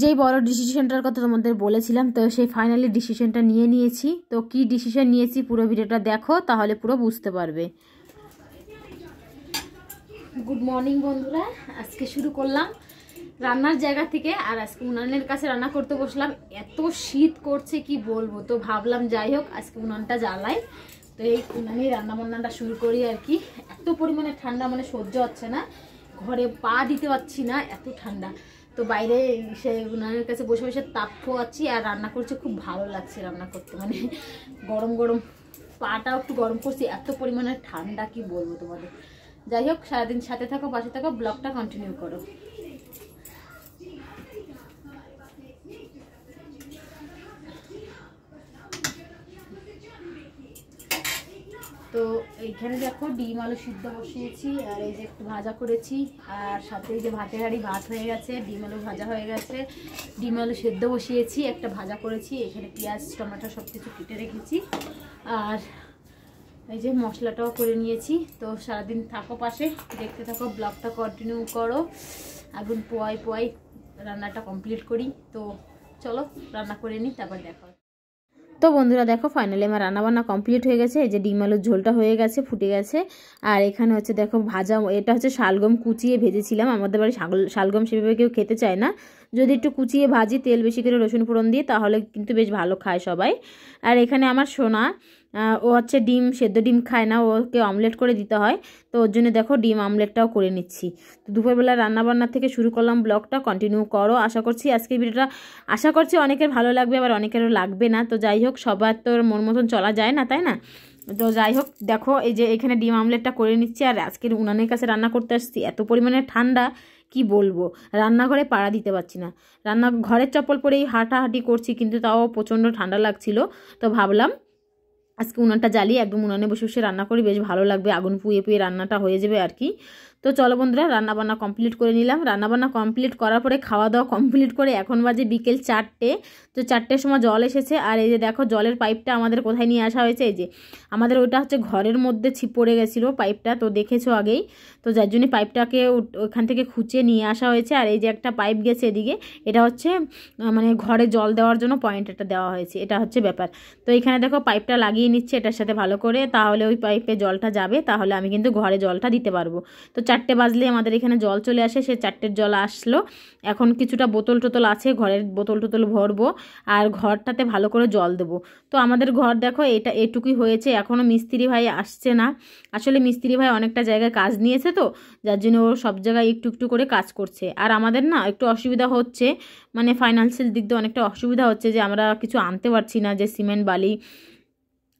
যেই বড় ডিসিশনটার কথা তোমাদের বলেছিলাম তো সেই ফাইনালি ডিসিশনটা নিয়ে নিয়েছি তো কি ডিসিশন নিয়েছি পুরো ভিডিওটা দেখো তাহলে পুরো বুঝতে পারবে গুড মর্নিং বন্ধুরা আজকে শুরু করলাম রান্নার জায়গা থেকে আর আজকে উনানের কাছে রান্না করতে বসলাম এত শীত করছে কি বলবো তো ভাবলাম যাই হোক আজকে উনানটা জ্বালাই তো এই রান্না রান্নাবান্নাটা শুরু করি আর কি এত পরিমাণে ঠান্ডা মানে সহ্য হচ্ছে না ঘরে পা দিতে পারছি না এত ঠান্ডা তো বাইরে সে উনানের কাছে বসে বসে তাপ পোয়াচ্ছি আর রান্না করছি খুব ভালো লাগছে রান্না করতে মানে গরম গরম পাটাও একটু গরম করছি এত পরিমাণে ঠান্ডা কি বলবো তোমাদের যাই হোক সারাদিন সাথে থাকো পাশে থাকো ব্লগটা কন্টিনিউ করো তো এইখানে দেখো ডিম আলু সিদ্ধ বসিয়েছি আর এই যে একটু ভাজা করেছি আর সাথে এই যে ভাতের হাড়ি ভাত হয়ে গেছে ডিম আলু ভাজা হয়ে গেছে ডিম আলু সেদ্ধ বসিয়েছি একটা ভাজা করেছি এখানে পেঁয়াজ টমেটো সব কিছু কেটে রেখেছি আর এই যে মশলাটাও করে নিয়েছি তো সারাদিন থাকো পাশে দেখতে থাকো ব্লগটা কন্টিনিউ করো এখন পোয়াই পোয়াই রান্নাটা কমপ্লিট করি তো চলো রান্না করে নিই তারপর দেখো তো বন্ধুরা দেখো ফাইনালি আমার রান্নাবান্না কমপ্লিট হয়ে গেছে এই যে ডিম আলুর ঝোলটা হয়ে গেছে ফুটে গেছে আর এখানে হচ্ছে দেখো ভাজা এটা হচ্ছে শালগম কুচিয়ে ভেজেছিলাম আমাদের বাড়ি শালগম সেভাবে কেউ খেতে চায় না যদি একটু কুচিয়ে ভাজি তেল বেশি করে রসুন ফোড়ন দিয়ে তাহলে কিন্তু বেশ ভালো খায় সবাই আর এখানে আমার সোনা ও হচ্ছে ডিম সেদ্ধ ডিম খায় না ওকে অমলেট করে দিতে হয় তো ওর জন্য দেখো ডিম আমলেটটাও করে নিচ্ছি তো দুপুরবেলা রান্নাবান্না থেকে শুরু করলাম ব্লগটা কন্টিনিউ করো আশা করছি আজকের ভিডিওটা আশা করছি অনেকের ভালো লাগবে আবার অনেকেরও লাগবে না তো যাই হোক সবার তো মন মতন চলা যায় না তাই না তো যাই হোক দেখো এই যে এখানে ডিম আমলেটটা করে নিচ্ছি আর আজকের উনানের কাছে রান্না করতে আসছি এত পরিমাণে ঠান্ডা কি বলবো রান্নাঘরে পাড়া দিতে পারছি না রান্না ঘরের চপ্পল পরেই হাঁটাহাঁটি করছি কিন্তু তাও প্রচণ্ড ঠান্ডা লাগছিল তো ভাবলাম আজকে উনানটা জ্বালিয়ে একদম উনানে বসে বসে রান্না করি বেশ ভালো লাগবে আগুন পুয়ে পুয়ে রান্নাটা হয়ে যাবে আর কি তো চলো বন্ধুরা রান্নাবান্না কমপ্লিট করে নিলাম রান্নাবান্না কমপ্লিট করার পরে খাওয়া দাওয়া কমপ্লিট করে এখন বাজে বিকেল চারটে তো চারটের সময় জল এসেছে আর এই যে দেখো জলের পাইপটা আমাদের কোথায় নিয়ে আসা হয়েছে এই যে আমাদের ওইটা হচ্ছে ঘরের মধ্যে ছিপ পড়ে গেছিলো পাইপটা তো দেখেছো আগেই তো যার জন্য পাইপটাকে ওখান থেকে খুঁচিয়ে নিয়ে আসা হয়েছে আর এই যে একটা পাইপ গেছে এদিকে এটা হচ্ছে মানে ঘরে জল দেওয়ার জন্য পয়েন্টটা দেওয়া হয়েছে এটা হচ্ছে ব্যাপার তো এখানে দেখো পাইপটা লাগিয়ে নিচ্ছে এটার সাথে ভালো করে তাহলে ওই পাইপে জলটা যাবে তাহলে আমি কিন্তু ঘরে জলটা দিতে পারবো তো চারটে বাজলে আমাদের এখানে জল চলে আসে সে চারটের জল আসলো এখন কিছুটা বোতল টোতল আছে ঘরের বোতল টোতল ভরবো আর ঘরটাতে ভালো করে জল দেবো তো আমাদের ঘর দেখো এটা এটুকুই হয়েছে এখনও মিস্ত্রি ভাই আসছে না আসলে মিস্ত্রি ভাই অনেকটা জায়গায় কাজ নিয়েছে তো যার জন্য ও সব জায়গায় একটু একটু করে কাজ করছে আর আমাদের না একটু অসুবিধা হচ্ছে মানে ফাইন্যান্সিয়াল দিক দিয়ে অনেকটা অসুবিধা হচ্ছে যে আমরা কিছু আনতে পারছি না যে সিমেন্ট বালি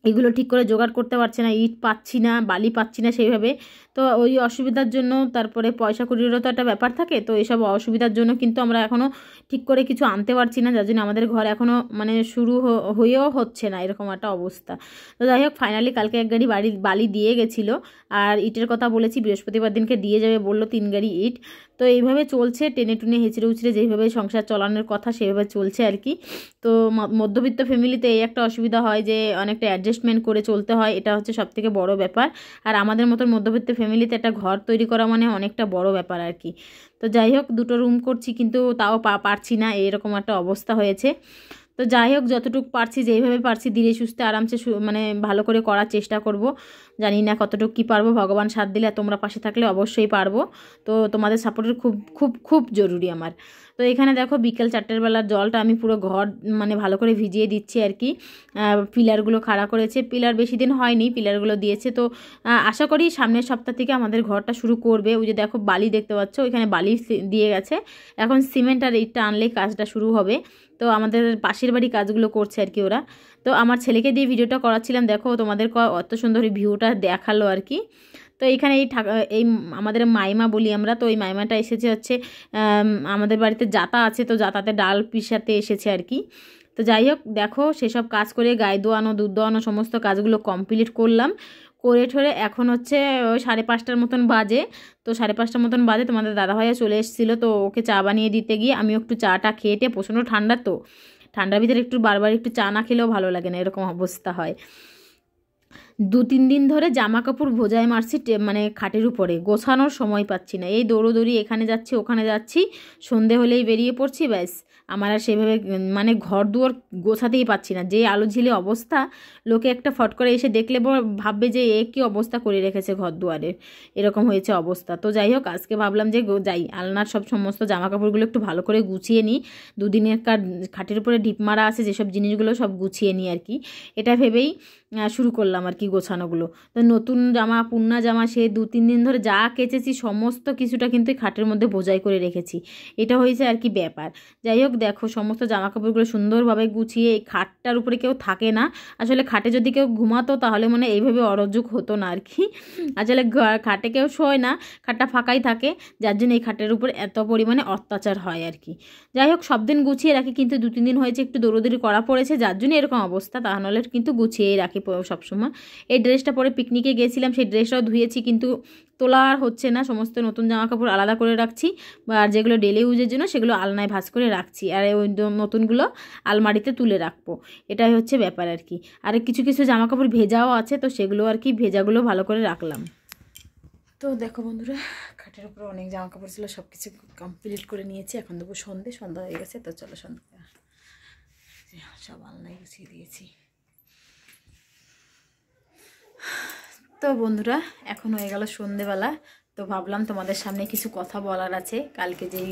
এগুলো ঠিক করে জোগাড় করতে পারছে না ইট পাচ্ছি না বালি পাচ্ছি না সেইভাবে তো ওই অসুবিধার জন্য তারপরে পয়সা কুড়িরও তো একটা ব্যাপার থাকে তো এসব অসুবিধার জন্য কিন্তু আমরা এখনও ঠিক করে কিছু আনতে পারছি না যার জন্য আমাদের ঘর এখনও মানে শুরু হয়েও হচ্ছে না এরকম একটা অবস্থা তো যাই হোক ফাইনালি কালকে এক গাড়ি বাড়ি বালি দিয়ে গেছিলো আর ইটের কথা বলেছি বৃহস্পতিবার দিনকে দিয়ে যাবে বললো তিন গাড়ি ইট তো এইভাবে চলছে টেনে টুনে হেঁচড়ে উচড়ে যেইভাবে সংসার চালানোর কথা সেভাবে চলছে আর কি তো মধ্যবিত্ত ফ্যামিলিতে এই একটা অসুবিধা হয় যে অনেকটা অ্যাডজাস্টমেন্ট করে চলতে হয় এটা হচ্ছে সবথেকে বড় ব্যাপার আর আমাদের মতন মধ্যবিত্ত ফ্যামিলি ফ্যামিলিতে একটা ঘর তৈরি করা মানে অনেকটা বড় ব্যাপার আর কি তো যাই হোক দুটো রুম করছি কিন্তু তাও পা পারছি না এরকম একটা অবস্থা হয়েছে তো যাই হোক যতটুকু পারছি যেইভাবে পারছি ধীরে সুস্থে আরামসে মানে ভালো করে করার চেষ্টা করব জানি না কতটুকু কী পারবো ভগবান সাথ দিলে তোমরা পাশে থাকলে অবশ্যই পারবো তো তোমাদের সাপোর্টের খুব খুব খুব জরুরি আমার তো এখানে দেখো বিকেল চারটের বেলার জলটা আমি পুরো ঘর মানে ভালো করে ভিজিয়ে দিচ্ছি আর কি পিলারগুলো খাড়া করেছে পিলার বেশি দিন হয়নি পিলারগুলো দিয়েছে তো আশা করি সামনের সপ্তাহ থেকে আমাদের ঘরটা শুরু করবে ওই যে দেখো বালি দেখতে পাচ্ছ ওইখানে বালি দিয়ে গেছে এখন সিমেন্ট আর ইটটা আনলেই কাজটা শুরু হবে তো আমাদের পাশের বাড়ি কাজগুলো করছে আর কি ওরা তো আমার ছেলেকে দিয়ে ভিডিওটা করাচ্ছিলাম দেখো তোমাদের কত সুন্দর ভিউটা দেখালো আর কি তো এখানে এই এই আমাদের মাইমা বলি আমরা তো এই মাইমাটা এসেছে হচ্ছে আমাদের বাড়িতে জাতা আছে তো জাতাতে ডাল পিসাতে এসেছে আর কি তো যাই হোক দেখো সেসব কাজ করে গায়ে দোয়ানো দুধ দোয়ানো সমস্ত কাজগুলো কমপ্লিট করলাম করে ঠরে এখন হচ্ছে ওই সাড়ে পাঁচটার মতন বাজে তো সাড়ে পাঁচটার মতন বাজে তোমাদের ভাইয়া চলে এসেছিলো তো ওকে চা বানিয়ে দিতে গিয়ে আমি একটু চাটা খেয়েটে প্রচণ্ড ঠান্ডা তো ঠান্ডার ভিতরে একটু বারবার একটু চা না খেলেও ভালো লাগে না এরকম অবস্থা হয় দু তিন দিন ধরে জামা কাপড় ভোজায় মারছি মানে খাটের উপরে গোছানোর সময় পাচ্ছি না এই দৌড়োদৌড়ি এখানে যাচ্ছি ওখানে যাচ্ছি সন্ধে হলেই বেরিয়ে পড়ছি ব্যাস আমার আর সেভাবে মানে ঘর দুয়ার গোছাতেই পাচ্ছি না যে আলো ঝিলে অবস্থা লোকে একটা ফট করে এসে দেখলে ভাববে যে এ কী অবস্থা করে রেখেছে ঘর দুয়ারের এরকম হয়েছে অবস্থা তো যাই হোক আজকে ভাবলাম যে যাই আলনার সব সমস্ত জামা কাপড়গুলো একটু ভালো করে গুছিয়ে নিই দুদিনের কার খাটের উপরে ঢিপ মারা আছে যেসব জিনিসগুলো সব গুছিয়ে নিই আর কি এটা ভেবেই শুরু করলাম আর কি গোছানোগুলো তো নতুন জামা পূর্ণা জামা সে দু তিন দিন ধরে যা কেচেছি সমস্ত কিছুটা কিন্তু খাটের মধ্যে বোঝাই করে রেখেছি এটা হয়েছে আর কি ব্যাপার যাই হোক দেখো সমস্ত জামাকাপড়গুলো সুন্দরভাবে গুছিয়ে এই খাটটার উপরে কেউ থাকে না আসলে খাটে যদি কেউ ঘুমাতো তাহলে মানে এইভাবে অরজুক হতো না আর কি আসলে খাটে কেউ শোয় না খাটটা ফাঁকাই থাকে যার জন্য এই খাটের উপর এত পরিমাণে অত্যাচার হয় আর কি যাই হোক সব দিন গুছিয়ে রাখি কিন্তু দু তিন দিন হয়েছে একটু দৌড়দৌড়ি করা পড়েছে যার জন্য এরকম অবস্থা তা নাহলে কিন্তু গুছিয়েই রাখি সবসময় এই ড্রেসটা পরে পিকনিকে গেছিলাম সেই ড্রেসটাও ধুয়েছি কিন্তু তোলা আর হচ্ছে না সমস্ত নতুন জামা কাপড় আলাদা করে রাখছি আর যেগুলো ডেলি ইউজের জন্য সেগুলো আলনায় ভাজ করে রাখছি আর ওই নতুনগুলো আলমারিতে তুলে রাখবো এটাই হচ্ছে ব্যাপার আর কি আর কিছু কিছু জামা কাপড় ভেজাও আছে তো সেগুলো আর কি ভেজাগুলো ভালো করে রাখলাম তো দেখো বন্ধুরা খাটের উপরে অনেক জামা কাপড় ছিল সব কিছু কমপ্লিট করে নিয়েছি এখন দেবো সন্ধে সন্ধ্যা হয়ে গেছে তো চলো সন্ধ্যা সব আলনায় গুছিয়ে দিয়েছি তো বন্ধুরা এখন হয়ে গেল সন্ধেবেলা তো ভাবলাম তোমাদের সামনে কিছু কথা বলার আছে কালকে যেই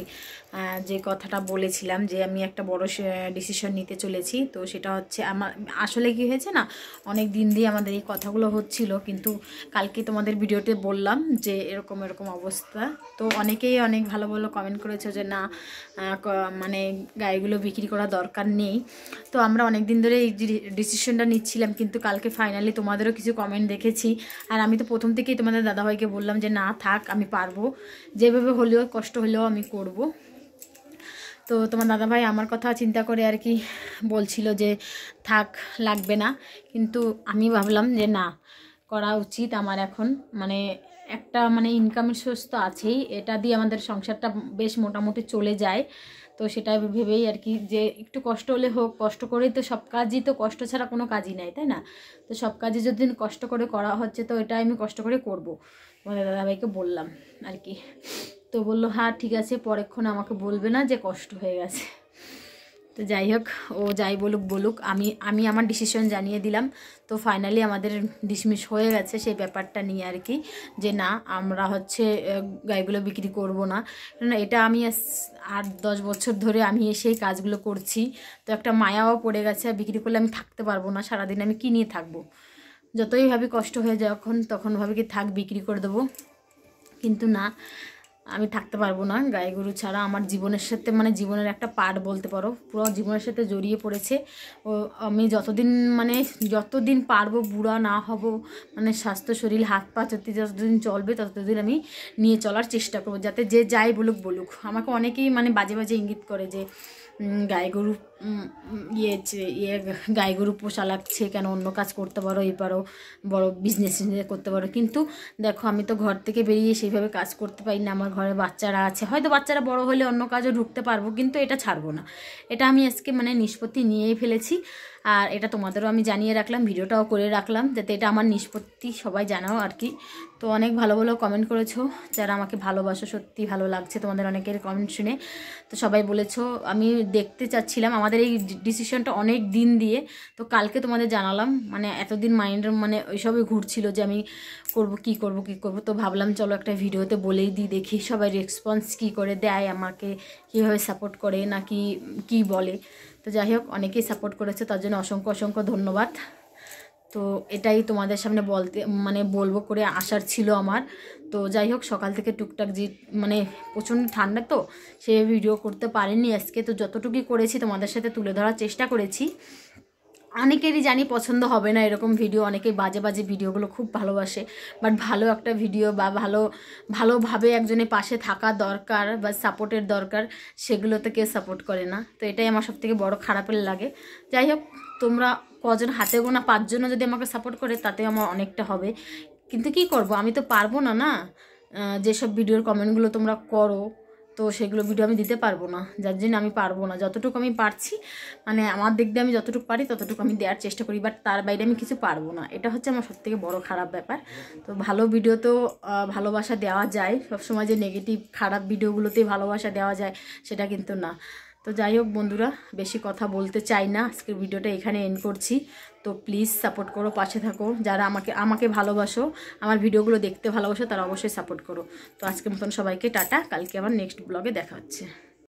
যে কথাটা বলেছিলাম যে আমি একটা বড় ডিসিশন নিতে চলেছি তো সেটা হচ্ছে আমার আসলে কি হয়েছে না অনেক দিন দিয়ে আমাদের এই কথাগুলো হচ্ছিল কিন্তু কালকে তোমাদের ভিডিওতে বললাম যে এরকম এরকম অবস্থা তো অনেকেই অনেক ভালো ভালো কমেন্ট করেছে যে না মানে গাড়িগুলো বিক্রি করা দরকার নেই তো আমরা অনেক দিন ধরে এই ডিসিশনটা নিচ্ছিলাম কিন্তু কালকে ফাইনালি তোমাদেরও কিছু কমেন্ট দেখেছি আর আমি তো প্রথম থেকেই তোমাদের দাদাভাইকে বললাম যে না থাক যাক আমি পারবো যেভাবে হলেও কষ্ট হলেও আমি করব তো তোমার দাদাভাই আমার কথা চিন্তা করে আর কি বলছিল যে থাক লাগবে না কিন্তু আমি ভাবলাম যে না করা উচিত আমার এখন মানে একটা মানে ইনকামের সোর্স তো আছেই এটা দিয়ে আমাদের সংসারটা বেশ মোটামুটি চলে যায় তো সেটা ভেবেই আর কি যে একটু কষ্ট হলে হোক কষ্ট করেই তো সব কাজই তো কষ্ট ছাড়া কোনো কাজই নাই তাই না তো সব কাজই যদি কষ্ট করে করা হচ্ছে তো এটা আমি কষ্ট করে করব তোমাদের দাদাভাইকে বললাম আর কি তো বললো হ্যাঁ ঠিক আছে পরেক্ষণ আমাকে বলবে না যে কষ্ট হয়ে গেছে তো যাই হোক ও যাই বলুক বলুক আমি আমি আমার ডিসিশন জানিয়ে দিলাম তো ফাইনালি আমাদের ডিসমিস হয়ে গেছে সেই ব্যাপারটা নিয়ে আর কি যে না আমরা হচ্ছে গাইগুলো বিক্রি করব না কেন এটা আমি আট দশ বছর ধরে আমি সেই কাজগুলো করছি তো একটা মায়াও পড়ে গেছে বিক্রি করলে আমি থাকতে পারবো না সারাদিন আমি কী নিয়ে থাকবো যতই ভাবি কষ্ট হয়ে যখন তখন ভাবি কি থাক বিক্রি করে দেবো কিন্তু না আমি থাকতে পারবো না গায়ে গরু ছাড়া আমার জীবনের সাথে মানে জীবনের একটা পার্ট বলতে পারো পুরো জীবনের সাথে জড়িয়ে পড়েছে ও আমি যতদিন মানে যতদিন পারবো বুড়া না হব মানে স্বাস্থ্য শরীর হাত পা চতি যতদিন চলবে ততদিন আমি নিয়ে চলার চেষ্টা করবো যাতে যে যাই বলুক বলুক আমাকে অনেকেই মানে বাজে বাজে ইঙ্গিত করে যে গায়ে গরু ইয়ে ইয়ে গায়ে গরু পোষা লাগছে কেন অন্য কাজ করতে পারো এই পারো বড়ো বিজনেস করতে পারো কিন্তু দেখো আমি তো ঘর থেকে বেরিয়ে সেইভাবে কাজ করতে পারি না আমার ঘরে বাচ্চারা আছে হয়তো বাচ্চারা বড় হলে অন্য কাজও ঢুকতে পারবো কিন্তু এটা ছাড়বো না এটা আমি আজকে মানে নিষ্পত্তি নিয়েই ফেলেছি আর এটা তোমাদেরও আমি জানিয়ে রাখলাম ভিডিওটাও করে রাখলাম যাতে এটা আমার নিষ্পত্তি সবাই জানাও আর কি তো অনেক ভালো ভালো কমেন্ট করেছো যারা আমাকে ভালোবাসো সত্যি ভালো লাগছে তোমাদের অনেকের কমেন্ট শুনে তো সবাই বলেছো আমি দেখতে চাচ্ছিলাম আমাদের এই ডিসিশনটা অনেক দিন দিয়ে তো কালকে তোমাদের জানালাম মানে এতদিন মাইন্ডের মানে ওইসবই ঘুরছিল যে আমি করব কি করব কি করব তো ভাবলাম চলো একটা ভিডিওতে বলেই দিই দেখি সবাই রেসপন্স কি করে দেয় আমাকে কিভাবে সাপোর্ট করে নাকি কি বলে তো যাই হোক অনেকেই সাপোর্ট করেছে তার জন্য অসংখ্য অসংখ্য ধন্যবাদ তো এটাই তোমাদের সামনে বলতে মানে বলবো করে আসার ছিল আমার তো যাই হোক সকাল থেকে টুকটাক যে মানে প্রচণ্ড ঠান্ডা তো সে ভিডিও করতে পারেনি আজকে তো যতটুকুই করেছি তোমাদের সাথে তুলে ধরার চেষ্টা করেছি অনেকেরই জানি পছন্দ হবে না এরকম ভিডিও অনেকে বাজে বাজে ভিডিওগুলো খুব ভালোবাসে বাট ভালো একটা ভিডিও বা ভালো ভালোভাবে একজনের পাশে থাকা দরকার বা সাপোর্টের দরকার সেগুলোতে কেউ সাপোর্ট করে না তো এটাই আমার সবথেকে বড় খারাপের লাগে যাই হোক তোমরা কজন হাতে গোনা পাঁচজনও যদি আমাকে সাপোর্ট করে তাতে আমার অনেকটা হবে কিন্তু কি করব আমি তো পারবো না না যেসব ভিডিওর কমেন্টগুলো তোমরা করো তো সেগুলো ভিডিও আমি দিতে পারবো না যার জন্য আমি পারবো না যতটুকু আমি পারছি মানে আমার দিক দিয়ে আমি যতটুকু পারি ততটুকু আমি দেওয়ার চেষ্টা করি বাট তার বাইরে আমি কিছু পারবো না এটা হচ্ছে আমার সবথেকে বড় খারাপ ব্যাপার তো ভালো ভিডিও তো ভালোবাসা দেওয়া যায় সবসময় যে নেগেটিভ খারাপ ভিডিওগুলোতেই ভালোবাসা দেওয়া যায় সেটা কিন্তু না তো যাই হোক বন্ধুরা বেশি কথা বলতে চাই না আজকের ভিডিওটা এখানে এন্ড করছি তো প্লিজ সাপোর্ট করো পাশে থাকো যারা আমাকে আমাকে ভালোবাসো আমার ভিডিওগুলো দেখতে ভালোবাসো তারা অবশ্যই সাপোর্ট করো তো আজকের মতন সবাইকে টাটা কালকে আমার নেক্সট ব্লগে দেখা হচ্ছে